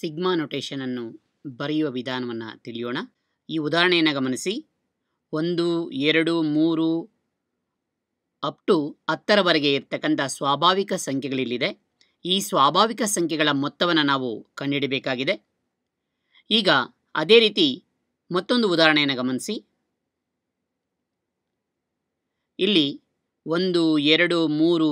sigma ನೊಟೇಷನನ್ನು ಬರೆಯುವ ವಿಧಾನವನ್ನು ತಿಳಿಯೋಣ ಈ ಉದಾಹರಣೆಯನ್ನು ಗಮನಿಸಿ ಒಂದು ಎರಡು ಮೂರು ಅಪ್ ಟು ಹತ್ತರವರೆಗೆ ಇರ್ತಕ್ಕಂಥ ಸ್ವಾಭಾವಿಕ ಸಂಖ್ಯೆಗಳಿಲ್ಲಿದೆ ಈ ಸ್ವಾಭಾವಿಕ ಸಂಖ್ಯೆಗಳ ಮೊತ್ತವನ್ನು ನಾವು ಕಂಡುಹಿಡಬೇಕಾಗಿದೆ ಈಗ ಅದೇ ರೀತಿ ಮತ್ತೊಂದು ಉದಾಹರಣೆಯನ್ನು ಗಮನಿಸಿ ಇಲ್ಲಿ ಒಂದು ಎರಡು ಮೂರು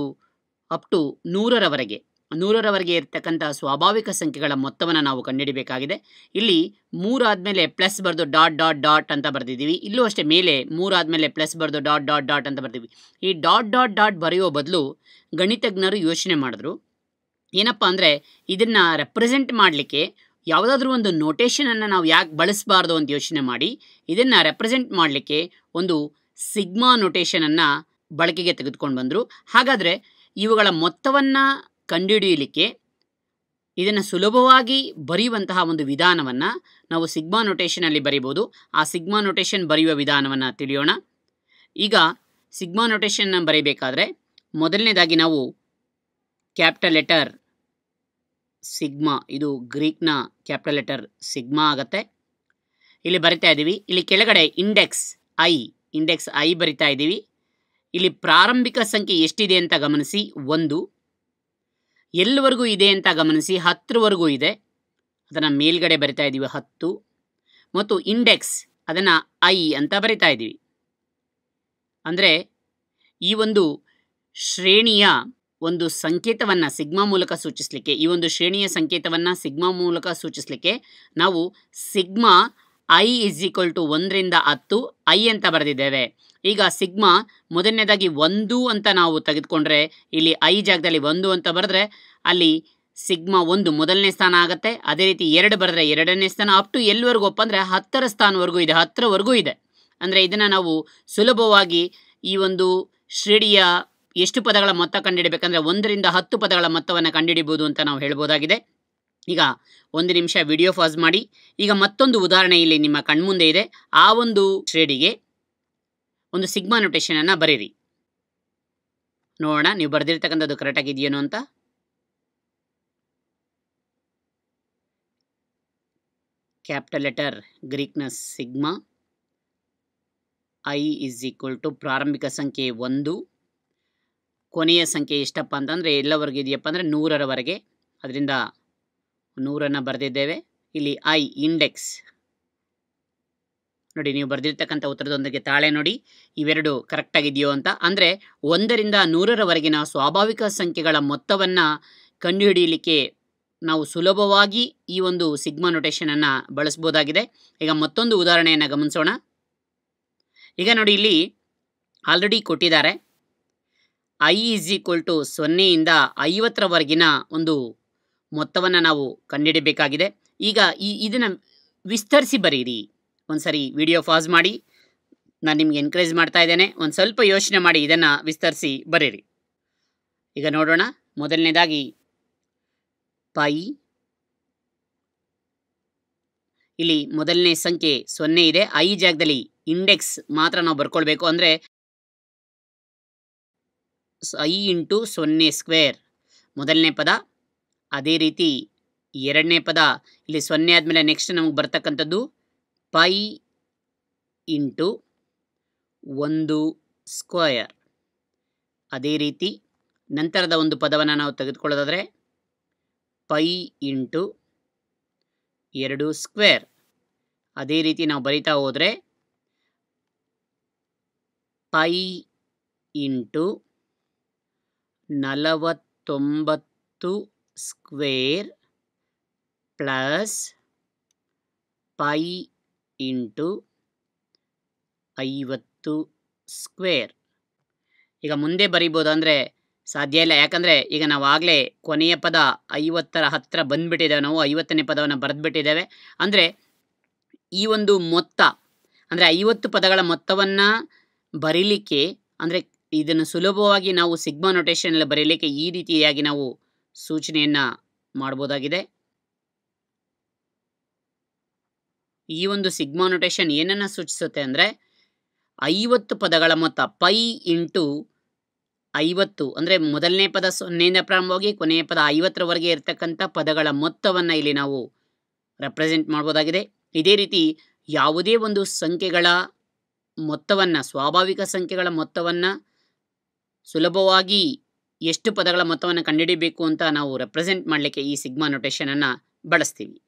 ಅಪ್ ಟು ನೂರರವರೆಗೆ ನೂರರವರೆಗೆ ಇರತಕ್ಕಂತಹ ಸ್ವಾಭಾವಿಕ ಸಂಖ್ಯೆಗಳ ಮೊತ್ತವನ್ನು ನಾವು ಕಂಡುಹಿಡಬೇಕಾಗಿದೆ ಇಲ್ಲಿ ಮೂರಾದಮೇಲೆ ಪ್ಲಸ್ ಬರೆದು ಡಾಟ್ ಡಾಟ್ ಡಾಟ್ ಅಂತ ಬರೆದಿದ್ದೀವಿ ಇಲ್ಲೂ ಅಷ್ಟೇ ಮೇಲೆ ಮೂರಾದಮೇಲೆ ಪ್ಲಸ್ ಬರೆದು ಡಾಟ್ ಡಾಟ್ ಡಾಟ್ ಅಂತ ಬರ್ತೀವಿ ಈ ಡಾಟ್ ಡಾಟ್ ಡಾಟ್ ಬರೆಯೋ ಬದಲು ಗಣಿತಜ್ಞರು ಯೋಚನೆ ಮಾಡಿದ್ರು ಏನಪ್ಪ ಅಂದರೆ ಇದನ್ನು ರೆಪ್ರೆಸೆಂಟ್ ಮಾಡಲಿಕ್ಕೆ ಯಾವುದಾದ್ರೂ ಒಂದು ನೋಟೇಷನನ್ನು ನಾವು ಯಾಕೆ ಬಳಸಬಾರ್ದು ಅಂತ ಯೋಚನೆ ಮಾಡಿ ಇದನ್ನು ರೆಪ್ರೆಸೆಂಟ್ ಮಾಡಲಿಕ್ಕೆ ಒಂದು ಸಿಗ್ಮಾ ನೋಟೇಷನನ್ನು ಬಳಕೆಗೆ ತೆಗೆದುಕೊಂಡು ಬಂದರು ಹಾಗಾದರೆ ಇವುಗಳ ಮೊತ್ತವನ್ನು ಕಂಡುಹಿಡಿಯಲಿಕ್ಕೆ ಇದನ್ನು ಸುಲಭವಾಗಿ ಬರೆಯುವಂತಹ ಒಂದು ವಿಧಾನವನ್ನು ನಾವು ಸಿಗ್ಮಾ ನೊಟೇಷನಲ್ಲಿ ಬರೀಬೋದು ಆ ಸಿಗ್ಮಾ ನೊಟೇಷನ್ ಬರೆಯುವ ವಿಧಾನವನ್ನು ತಿಳಿಯೋಣ ಈಗ ಸಿಗ್ಮಾ ನೊಟೇಷನ್ನ ಬರೀಬೇಕಾದ್ರೆ ಮೊದಲನೇದಾಗಿ ನಾವು ಕ್ಯಾಪಿಟಲ್ ಲೆಟರ್ ಸಿಗ್ಮಾ ಇದು ಗ್ರೀಕ್ನ ಕ್ಯಾಪಿಟಲ್ ಲೆಟರ್ ಸಿಗ್ಮಾ ಆಗುತ್ತೆ ಇಲ್ಲಿ ಬರಿತಾ ಇದ್ದೀವಿ ಇಲ್ಲಿ ಕೆಳಗಡೆ ಇಂಡೆಕ್ಸ್ ಐ ಇಂಡೆಕ್ಸ್ ಐ ಬರಿತಾ ಇದ್ದೀವಿ ಇಲ್ಲಿ ಪ್ರಾರಂಭಿಕ ಸಂಖ್ಯೆ ಎಷ್ಟಿದೆ ಅಂತ ಗಮನಿಸಿ ಒಂದು ಎಲ್ಲಿವರೆಗೂ ಇದೆ ಅಂತ ಗಮನಿಸಿ ಹತ್ತರವರೆಗೂ ಇದೆ ಅದನ್ನು ಮೇಲ್ಗಡೆ ಬರಿತಾ ಇದ್ದೀವಿ ಹತ್ತು ಮತ್ತು ಇಂಡೆಕ್ಸ್ ಅದನ್ನು ಐ ಅಂತ ಬರಿತಾ ಇದ್ದೀವಿ ಅಂದರೆ ಈ ಒಂದು ಶ್ರೇಣಿಯ ಒಂದು ಸಂಕೇತವನ್ನು ಸಿಗ್ಮಾ ಮೂಲಕ ಸೂಚಿಸಲಿಕ್ಕೆ ಈ ಒಂದು ಶ್ರೇಣಿಯ ಸಂಕೇತವನ್ನು ಸಿಗ್ಮಾ ಮೂಲಕ ಸೂಚಿಸಲಿಕ್ಕೆ ನಾವು sigma i is equal to ಒಂದರಿಂದ ಹತ್ತು ಐ ಅಂತ ಬರೆದಿದ್ದೇವೆ ಈಗ ಸಿಗ್ಮಾ ಮೊದಲನೇದಾಗಿ ಒಂದು ಅಂತ ನಾವು ತೆಗೆದುಕೊಂಡ್ರೆ ಇಲ್ಲಿ ಐ ಜಾಗದಲ್ಲಿ ಒಂದು ಅಂತ ಬರೆದ್ರೆ ಅಲ್ಲಿ ಸಿಗ್ಮಾ ಒಂದು ಮೊದಲನೇ ಸ್ಥಾನ ಆಗುತ್ತೆ ಅದೇ ರೀತಿ ಎರಡು ಬರೆದ್ರೆ ಎರಡನೇ ಸ್ಥಾನ ಅಪ್ ಟು ಎಲ್ಲಿವರೆಗೂ ಒಪ್ಪಂದ್ರೆ ಹತ್ತರ ಸ್ಥಾನವರೆಗೂ ಇದೆ ಹತ್ತರವರೆಗೂ ಇದೆ ಅಂದರೆ ಇದನ್ನು ನಾವು ಸುಲಭವಾಗಿ ಈ ಒಂದು ಶ್ರೇಣಿಯ ಎಷ್ಟು ಪದಗಳ ಮೊತ್ತ ಕಂಡುಹಿಡಬೇಕಂದ್ರೆ ಒಂದರಿಂದ ಹತ್ತು ಪದಗಳ ಮೊತ್ತವನ್ನು ಕಂಡುಹಿಡಿಬೋದು ಅಂತ ನಾವು ಹೇಳ್ಬೋದಾಗಿದೆ ಈಗ ಒಂದು ನಿಮಿಷ ವಿಡಿಯೋ ಫಾಸ್ ಮಾಡಿ ಈಗ ಮತ್ತೊಂದು ಉದಾಹರಣೆ ಇಲ್ಲಿ ನಿಮ್ಮ ಕಣ್ಮುಂದೆ ಇದೆ ಆ ಒಂದು ಶ್ರೇಡಿಗೆ ಒಂದು ಸಿಗ್ಮಾ ಅನ್ನು ಬರೀರಿ ನೋಡೋಣ ನೀವು ಬರೆದಿರ್ತಕ್ಕಂಥದ್ದು ಆಗಿದೆಯೇನು ಅಂತ ಕ್ಯಾಪಿಟಲ್ ಲೆಟರ್ ಗ್ರೀಕ್ನ sigma i is equal to ಪ್ರಾರಂಭಿಕ ಸಂಖ್ಯೆ ಒಂದು ಕೊನೆಯ ಸಂಖ್ಯೆ ಎಷ್ಟಪ್ಪ ಅಂತಂದರೆ ಎಲ್ಲವರೆಗೂ ಇದೆಯಪ್ಪ ಅಂದರೆ ನೂರರವರೆಗೆ ಅದರಿಂದ ನೂರನ್ನು ಬರೆದಿದ್ದೇವೆ ಇಲ್ಲಿ ಐ ಇಂಡೆಕ್ಸ್ ನೋಡಿ ನೀವು ಬರೆದಿರ್ತಕ್ಕಂಥ ಉತ್ತರದೊಂದಿಗೆ ತಾಳೆ ನೋಡಿ ಇವೆರಡು ಕರೆಕ್ಟಾಗಿದೆಯೋ ಅಂತ ಅಂದರೆ ಒಂದರಿಂದ ನೂರರವರೆಗಿನ ಸ್ವಾಭಾವಿಕ ಸಂಖ್ಯೆಗಳ ಮೊತ್ತವನ್ನು ಕಂಡುಹಿಡಿಯಲಿಕ್ಕೆ ನಾವು ಸುಲಭವಾಗಿ ಈ ಒಂದು ಸಿಗ್ಮಾ ನೊಟೇಷನನ್ನು ಬಳಸ್ಬೋದಾಗಿದೆ ಈಗ ಮತ್ತೊಂದು ಉದಾಹರಣೆಯನ್ನು ಗಮನಿಸೋಣ ಈಗ ನೋಡಿ ಇಲ್ಲಿ ಆಲ್ರೆಡಿ ಕೊಟ್ಟಿದ್ದಾರೆ ಐ ಈಸ್ ಈಕ್ವಲ್ ಟು ಸೊನ್ನೆಯಿಂದ ಐವತ್ತರವರೆಗಿನ ಒಂದು ಮೊತ್ತವನ್ನು ನಾವು ಕಂಡುಹಿಡಬೇಕಾಗಿದೆ ಈಗ ಈ ಇದನ್ನು ವಿಸ್ತರಿಸಿ ಬರೀರಿ ಒಂದು ಸರಿ ವಿಡಿಯೋ ಪಾಸ್ ಮಾಡಿ ನಾನು ನಿಮ್ಗೆ ಎನ್ಕರೇಜ್ ಮಾಡ್ತಾ ಇದ್ದೇನೆ ಒಂದು ಸ್ವಲ್ಪ ಯೋಚನೆ ಮಾಡಿ ಇದನ್ನು ವಿಸ್ತರಿಸಿ ಬರೀರಿ ಈಗ ನೋಡೋಣ ಮೊದಲನೇದಾಗಿ ಪಾಯಿ ಇಲ್ಲಿ ಮೊದಲನೇ ಸಂಖ್ಯೆ ಸೊನ್ನೆ ಇದೆ ಐ ಜಾಗದಲ್ಲಿ ಇಂಡೆಕ್ಸ್ ಮಾತ್ರ ನಾವು ಬರ್ಕೊಳ್ಬೇಕು ಅಂದರೆ ಐ ಇಂಟು ಸೊನ್ನೆ ಸ್ಕ್ವೇರ್ ಮೊದಲನೇ ಪದ ಅದೇ ರೀತಿ ಎರಡನೇ ಪದ ಇಲ್ಲಿ ಸೊನ್ನೆ ಆದಮೇಲೆ ನೆಕ್ಸ್ಟ್ ನಮಗೆ ಬರ್ತಕ್ಕಂಥದ್ದು ಪೈ ಇಂಟು ಒಂದು ಸ್ಕ್ವಯರ್ ಅದೇ ರೀತಿ ನಂತರದ ಒಂದು ಪದವನ್ನು ನಾವು ತೆಗೆದುಕೊಳ್ಳೋದಾದರೆ ಪೈ ಇಂಟು ಎರಡು ಸ್ಕ್ವೇರ್ ಅದೇ ರೀತಿ ನಾವು ಬರಿತಾ ಹೋದರೆ ಪೈ ಇಂಟು ನಲವತ್ತೊಂಬತ್ತು ಸ್ಕ್ವೇರ್ ಪ್ಲಸ್ ಪೈ ಇಂಟು ಐವತ್ತು ಸ್ಕ್ವೇರ್ ಈಗ ಮುಂದೆ ಬರಿಬೋದು ಅಂದರೆ ಸಾಧ್ಯ ಇಲ್ಲ ಯಾಕಂದರೆ ಈಗ ನಾವು ಆಗಲೇ ಕೊನೆಯ ಪದ ಐವತ್ತರ ಹತ್ತಿರ ಬಂದುಬಿಟ್ಟಿದ್ದೇವೆ ನಾವು ಐವತ್ತನೇ ಪದವನ್ನು ಬರೆದ್ಬಿಟ್ಟಿದ್ದೇವೆ ಅಂದರೆ ಈ ಒಂದು ಮೊತ್ತ ಅಂದರೆ ಐವತ್ತು ಪದಗಳ ಮೊತ್ತವನ್ನು ಬರೀಲಿಕ್ಕೆ ಅಂದರೆ ಇದನ್ನು ಸುಲಭವಾಗಿ ನಾವು ಸಿಗ್ಮಾ ನೊಟೇಷನಲ್ಲಿ ಬರೀಲಿಕ್ಕೆ ಈ ರೀತಿಯಾಗಿ ನಾವು ಸೂಚನೆಯನ್ನು ಮಾಡ್ಬೋದಾಗಿದೆ ಈ ಒಂದು ಸಿಗ್ಮಾ ನೊಟೇಷನ್ ಏನನ್ನು ಸೂಚಿಸುತ್ತೆ ಅಂದರೆ ಐವತ್ತು ಪದಗಳ ಮೊತ್ತ ಪೈ ಇಂಟು ಐವತ್ತು ಅಂದರೆ ಮೊದಲನೇ ಪದ ಸೊನ್ನೆಯಿಂದ ಪ್ರಾರಂಭವಾಗಿ ಕೊನೆಯ ಪದ ಐವತ್ತರವರೆಗೆ ಇರತಕ್ಕಂಥ ಪದಗಳ ಮೊತ್ತವನ್ನು ಇಲ್ಲಿ ನಾವು ರೆಪ್ರೆಸೆಂಟ್ ಮಾಡ್ಬೋದಾಗಿದೆ ಇದೇ ರೀತಿ ಯಾವುದೇ ಒಂದು ಸಂಖ್ಯೆಗಳ ಮೊತ್ತವನ್ನು ಸ್ವಾಭಾವಿಕ ಸಂಖ್ಯೆಗಳ ಮೊತ್ತವನ್ನು ಸುಲಭವಾಗಿ ಎಷ್ಟು ಪದಗಳ ಮೊತ್ತವನ್ನು ಕಂಡುಹಿಡಿಯಬೇಕು ಅಂತ ನಾವು ರೆಪ್ರೆಸೆಂಟ್ ಮಾಡಲಿಕ್ಕೆ ಈ ಸಿಗ್ಮಾ ನೊಟೇಷನನ್ನು ಬಳಸ್ತೀವಿ